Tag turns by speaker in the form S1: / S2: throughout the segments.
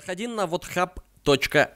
S1: Заходи на вот хаб.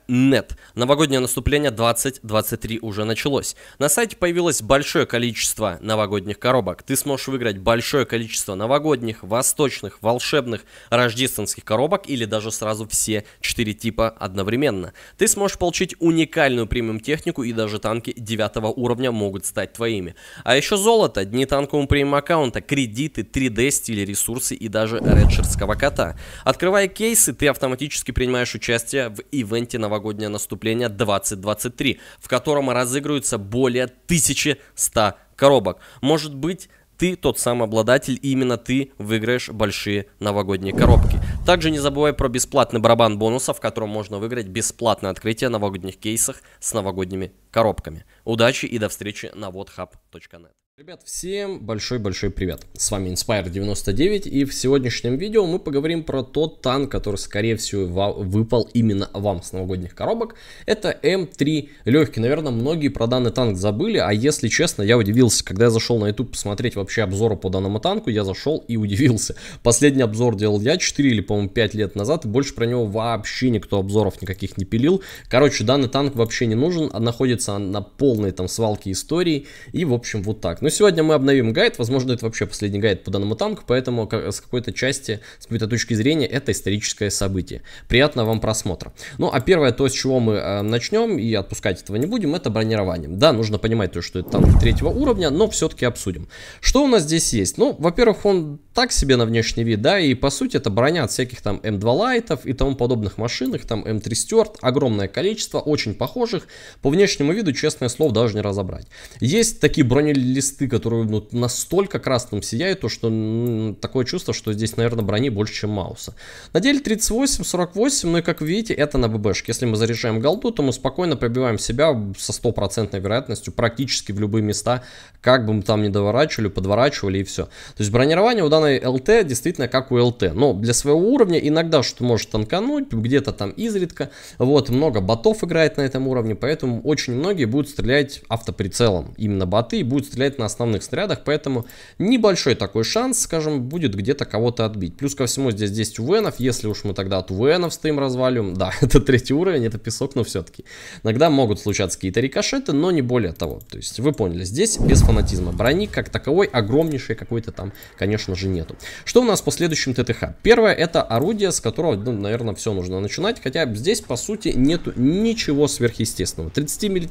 S1: Net. Новогоднее наступление 2023 уже началось. На сайте появилось большое количество новогодних коробок. Ты сможешь выиграть большое количество новогодних, восточных, волшебных, рождественских коробок или даже сразу все четыре типа одновременно. Ты сможешь получить уникальную премиум технику и даже танки 9 уровня могут стать твоими. А еще золото, дни танкового премиум аккаунта, кредиты, 3D стили, ресурсы и даже редшердского кота. Открывая кейсы, ты автоматически принимаешь участие в ивенте «Новогоднее наступление 2023», в котором разыгрываются более 1100 коробок. Может быть, ты тот самый обладатель, и именно ты выиграешь большие новогодние коробки. Также не забывай про бесплатный барабан бонуса, в котором можно выиграть бесплатное открытие новогодних кейсах с новогодними коробками. Удачи и до встречи на whathub.net. Ребят, всем большой-большой привет! С вами Inspire 99 и в сегодняшнем видео мы поговорим про тот танк, который скорее всего выпал именно вам с новогодних коробок. Это М3 легкий. Наверное, многие про данный танк забыли, а если честно, я удивился, когда я зашел на YouTube посмотреть вообще обзоры по данному танку, я зашел и удивился. Последний обзор делал я 4 или, по-моему, 5 лет назад, и больше про него вообще никто обзоров никаких не пилил. Короче, данный танк вообще не нужен, а находится на полной там свалке истории, и в общем вот так. Ну, сегодня мы обновим гайд, возможно, это вообще последний гайд по данному танку, поэтому с какой-то части, с какой-то точки зрения, это историческое событие. Приятного вам просмотра. Ну, а первое, то, с чего мы э, начнем, и отпускать этого не будем, это бронирование. Да, нужно понимать то, что это танк третьего уровня, но все-таки обсудим. Что у нас здесь есть? Ну, во-первых, он так себе на внешний вид, да, и по сути это броня от всяких там М2 эм лайтов и тому подобных машин, там М3 эм стерт, огромное количество, очень похожих, по внешнему виду, честное слово, даже не разобрать. Есть такие бронелисты, которые ну, настолько красным сияют, то что ну, такое чувство, что здесь, наверное, брони больше, чем Мауса. На деле 38, 48, ну и как видите, это на ББшке. Если мы заряжаем голду, то мы спокойно пробиваем себя со стопроцентной вероятностью практически в любые места, как бы мы там ни доворачивали, подворачивали и все. То есть бронирование у данного данной ЛТ действительно как у ЛТ. Но для своего уровня иногда что может танкануть, где-то там изредка. Вот, много ботов играет на этом уровне, поэтому очень многие будут стрелять автоприцелом. Именно боты и будут стрелять на основных снарядах, поэтому небольшой такой шанс, скажем, будет где-то кого-то отбить. Плюс ко всему здесь 10 УВНов, если уж мы тогда от увенов стоим развалим, да, это третий уровень, это песок, но все-таки. Иногда могут случаться какие-то рикошеты, но не более того. То есть вы поняли, здесь без фанатизма. Брони как таковой огромнейшей какой-то там, конечно же, нету. Что у нас по следующим ТТХ? Первое это орудие, с которого, ну, наверное, все нужно начинать, хотя здесь, по сути, нету ничего сверхъестественного. 30 милли...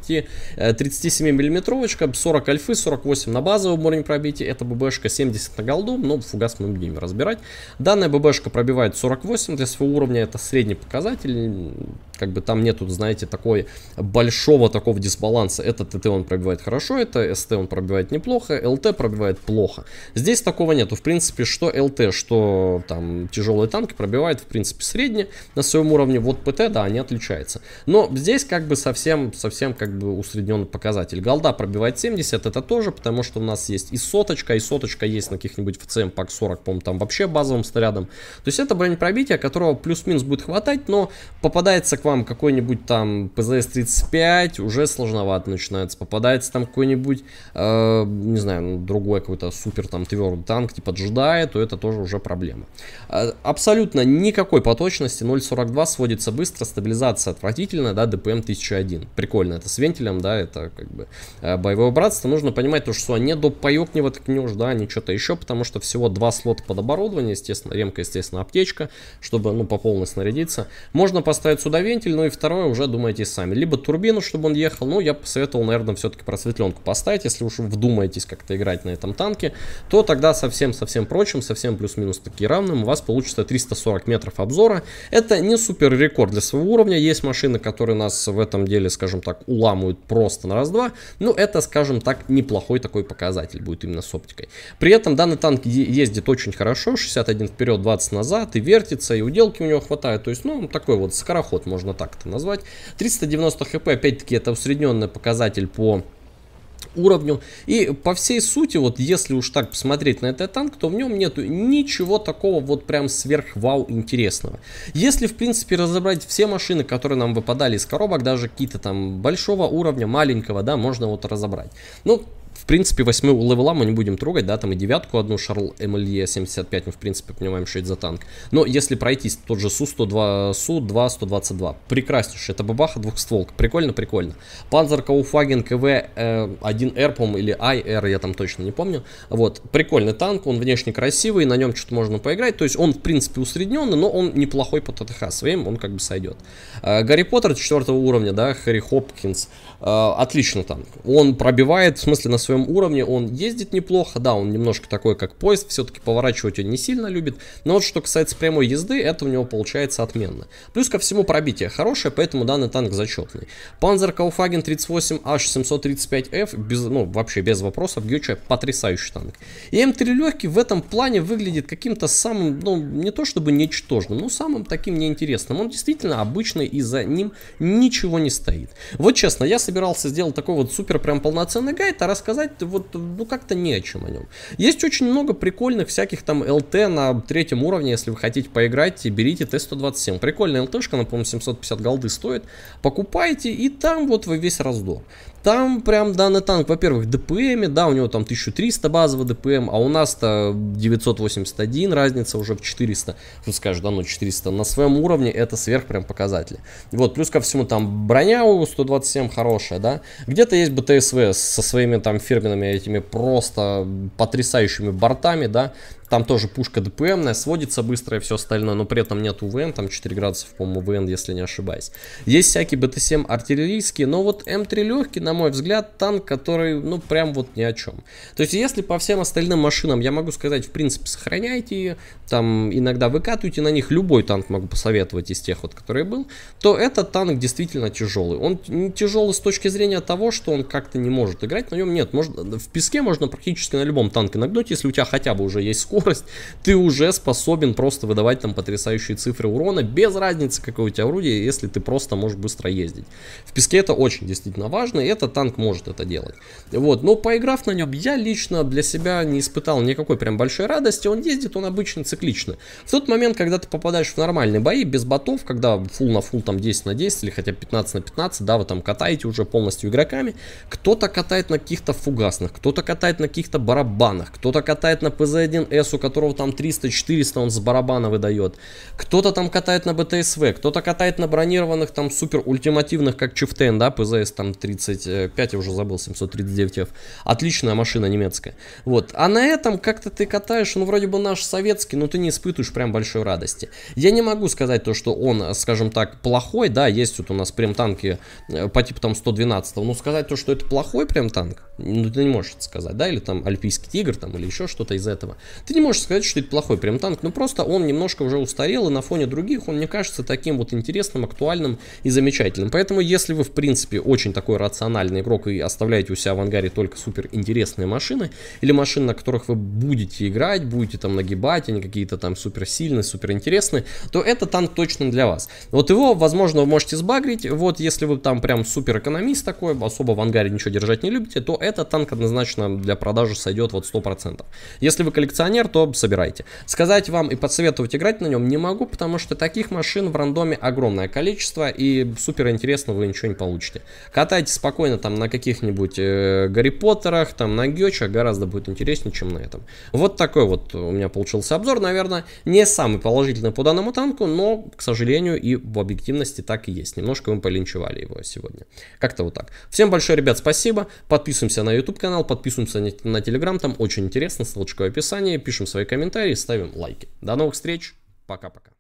S1: 37 миллиметровочка, 40 альфы, 48 на базовом уровне пробития, это ББшка 70 на голду, но фугас мы будем разбирать. Данная ББшка пробивает 48, для своего уровня это средний показатель, как бы там нету, знаете, такой большого такого дисбаланса. Это ТТ он пробивает хорошо, это СТ он пробивает неплохо, ЛТ пробивает плохо. Здесь такого нету, в принципе, принципе, что ЛТ, что там тяжелые танки пробивают, в принципе, средне на своем уровне. Вот ПТ, да, они отличаются. Но здесь как бы совсем, совсем как бы усредненный показатель. Голда пробивает 70, это тоже, потому что у нас есть и соточка, и соточка есть на каких-нибудь ФЦМ ПАК 40, по там вообще базовым снарядом. То есть это бронепробитие, которого плюс-минус будет хватать, но попадается к вам какой-нибудь там ПЗС-35, уже сложновато начинается. Попадается там какой-нибудь, э, не знаю, ну, другой какой-то супер там твердый танк, типа Джеда. Китае, то это тоже уже проблема. А, абсолютно никакой поточности 0.42 сводится быстро, стабилизация отвратительная, да, дпм 1001. Прикольно, это с вентилем, да, это как бы э, боевое братство. Нужно понимать то, что они до поёкнева так не уж, да, не что-то еще, потому что всего два слота под оборудование, естественно, ремка, естественно, аптечка, чтобы, ну, по полной снарядиться. Можно поставить сюда вентиль, ну и второе уже думайте сами. Либо турбину, чтобы он ехал, ну, я посоветовал, наверное, все-таки просветленку поставить, если уж вдумаетесь как-то играть на этом танке, то тогда совсем-совсем прочим, совсем плюс-минус таки равным, у вас получится 340 метров обзора. Это не супер рекорд для своего уровня, есть машины, которые нас в этом деле, скажем так, уламывают просто на раз-два, но ну, это, скажем так, неплохой такой показатель будет именно с оптикой. При этом данный танк ездит очень хорошо, 61 вперед, 20 назад, и вертится, и уделки у него хватает, то есть, ну, такой вот скороход, можно так это назвать. 390 хп, опять-таки, это усредненный показатель по уровню. И по всей сути, вот если уж так посмотреть на этот танк, то в нем нету ничего такого вот прям сверх вау интересного. Если в принципе разобрать все машины, которые нам выпадали из коробок, даже какие-то там большого уровня, маленького, да, можно вот разобрать. Ну, в принципе, восьмую левела мы не будем трогать, да, там и девятку одну, Шарл МЛЕ 75, мы, в принципе, понимаем, что это за танк. Но если пройтись тот же Су-102, Су-2-122, прекраснейший, это бабаха двухстволк прикольно, прикольно. Панзер Кауфаген КВ-1Р, э, по или IR, я там точно не помню. Вот, прикольный танк, он внешне красивый, на нем что-то можно поиграть, то есть он, в принципе, усредненный, но он неплохой по ТТХ своим, он как бы сойдет. Э, Гарри Поттер 4 уровня, да, Харри Хопкинс, э, отлично танк. Он пробивает, в смысле, на своем уровне он ездит неплохо, да, он немножко такой, как поезд, все-таки поворачивать он не сильно любит, но вот что касается прямой езды, это у него получается отменно. Плюс ко всему пробитие хорошее, поэтому данный танк зачетный. Panzer Kaufhagen 38H735F, без, ну, вообще без вопросов, Гюча потрясающий танк. И М3 легкий в этом плане выглядит каким-то самым, ну, не то чтобы ничтожным, но самым таким неинтересным. Он действительно обычный и за ним ничего не стоит. Вот честно, я собирался сделать такой вот супер прям полноценный гайд, а рассказать сказать вот ну как-то не о чем о нем. Есть очень много прикольных всяких там ЛТ на третьем уровне, если вы хотите поиграть, берите Т-127. Прикольная ЛТшка, она, по-моему, 750 голды стоит. Покупайте, и там вот вы весь раздор. Там прям данный танк, во-первых, ДПМ эм, да, у него там 1300 базового ДПМ, а у нас-то 981, разница уже в 400. Ну, скажешь, да, ну 400. На своем уровне это сверх прям показатели. Вот, плюс ко всему там броня у 127 хорошая, да. Где-то есть БТСВ со своими там фирменными этими просто потрясающими бортами, да, там тоже пушка ДПМная, сводится быстро и все остальное, но при этом нет УВН, там 4 градуса, по-моему, УВН, если не ошибаюсь. Есть всякие БТ-7 артиллерийские, но вот М3 эм легкий, на мой взгляд, танк, который, ну, прям вот ни о чем. То есть, если по всем остальным машинам я могу сказать, в принципе, сохраняйте, там, иногда выкатывайте на них, любой танк могу посоветовать из тех вот, который был, то этот танк действительно тяжелый. Он тяжелый с точки зрения того, что он как-то не может играть, на нем нет. Можно, в песке можно практически на любом танке нагнуть, если у тебя хотя бы уже есть скорость, скорость, ты уже способен просто выдавать там потрясающие цифры урона, без разницы, какое у тебя орудие, если ты просто можешь быстро ездить. В песке это очень действительно важно, и этот танк может это делать. Вот, но поиграв на нем, я лично для себя не испытал никакой прям большой радости, он ездит, он обычно циклично. В тот момент, когда ты попадаешь в нормальные бои, без ботов, когда фул на фул там 10 на 10, или хотя 15 на 15, да, вы там катаете уже полностью игроками, кто-то катает на каких-то фугасных, кто-то катает на каких-то барабанах, кто-то катает на PZ1S БТС, у которого там 300-400 он с барабана выдает. Кто-то там катает на БТСВ, кто-то катает на бронированных там супер ультимативных, как Чифтен, да, ПЗС там 35, я уже забыл, 739F. Отличная машина немецкая. Вот. А на этом как-то ты катаешь, ну вроде бы наш советский, но ты не испытываешь прям большой радости. Я не могу сказать то, что он, скажем так, плохой, да, есть вот у нас прям танки э, по типу там 112, но сказать то, что это плохой прям танк, ну ты не можешь это сказать, да, или там Альпийский тигр там, или еще что-то из этого. Ты ты не можешь сказать, что это плохой прям танк, но просто он немножко уже устарел, и на фоне других он мне кажется таким вот интересным, актуальным и замечательным. Поэтому, если вы, в принципе, очень такой рациональный игрок и оставляете у себя в ангаре только супер интересные машины, или машины, на которых вы будете играть, будете там нагибать, они какие-то там супер сильные, супер интересные, то этот танк точно для вас. Вот его, возможно, вы можете сбагрить, вот если вы там прям супер экономист такой, особо в ангаре ничего держать не любите, то этот танк однозначно для продажи сойдет вот 100%. Если вы коллекционер, пример, то собирайте. Сказать вам и посоветовать играть на нем не могу, потому что таких машин в рандоме огромное количество и супер интересно вы ничего не получите. Катайтесь спокойно там на каких-нибудь э, Гарри Поттерах, там на Гёчах, гораздо будет интереснее, чем на этом. Вот такой вот у меня получился обзор, наверное, не самый положительный по данному танку, но, к сожалению, и в объективности так и есть. Немножко мы полинчевали его сегодня. Как-то вот так. Всем большое, ребят, спасибо. Подписываемся на YouTube канал, подписываемся на Telegram, там очень интересно, ссылочка в описании. Пишите пишем свои комментарии, ставим лайки. До новых встреч, пока-пока.